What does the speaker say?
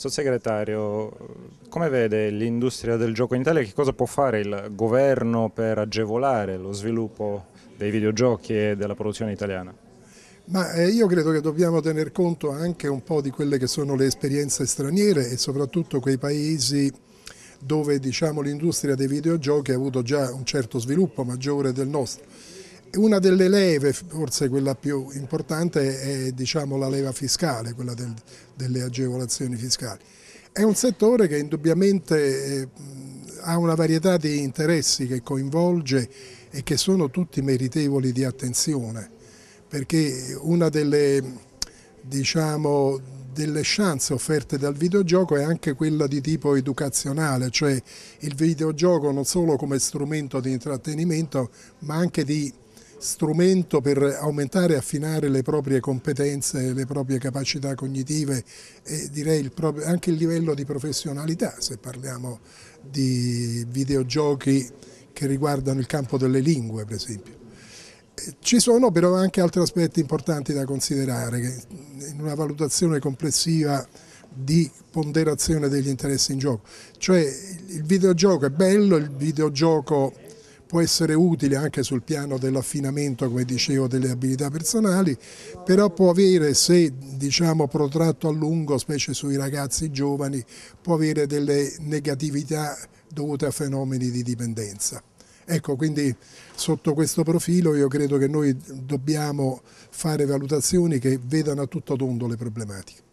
Sottosegretario, come vede l'industria del gioco in Italia, che cosa può fare il governo per agevolare lo sviluppo dei videogiochi e della produzione italiana? Ma eh, io credo che dobbiamo tener conto anche un po' di quelle che sono le esperienze straniere e soprattutto quei paesi dove diciamo, l'industria dei videogiochi ha avuto già un certo sviluppo maggiore del nostro. Una delle leve, forse quella più importante, è diciamo, la leva fiscale, quella del, delle agevolazioni fiscali. È un settore che indubbiamente eh, ha una varietà di interessi che coinvolge e che sono tutti meritevoli di attenzione, perché una delle, diciamo, delle chance offerte dal videogioco è anche quella di tipo educazionale, cioè il videogioco non solo come strumento di intrattenimento ma anche di strumento per aumentare e affinare le proprie competenze, le proprie capacità cognitive e direi il proprio, anche il livello di professionalità se parliamo di videogiochi che riguardano il campo delle lingue per esempio. Eh, ci sono però anche altri aspetti importanti da considerare eh, in una valutazione complessiva di ponderazione degli interessi in gioco. Cioè il videogioco è bello, il videogioco può essere utile anche sul piano dell'affinamento, come dicevo, delle abilità personali, però può avere, se diciamo, protratto a lungo, specie sui ragazzi giovani, può avere delle negatività dovute a fenomeni di dipendenza. Ecco, quindi sotto questo profilo io credo che noi dobbiamo fare valutazioni che vedano a tutto tondo le problematiche.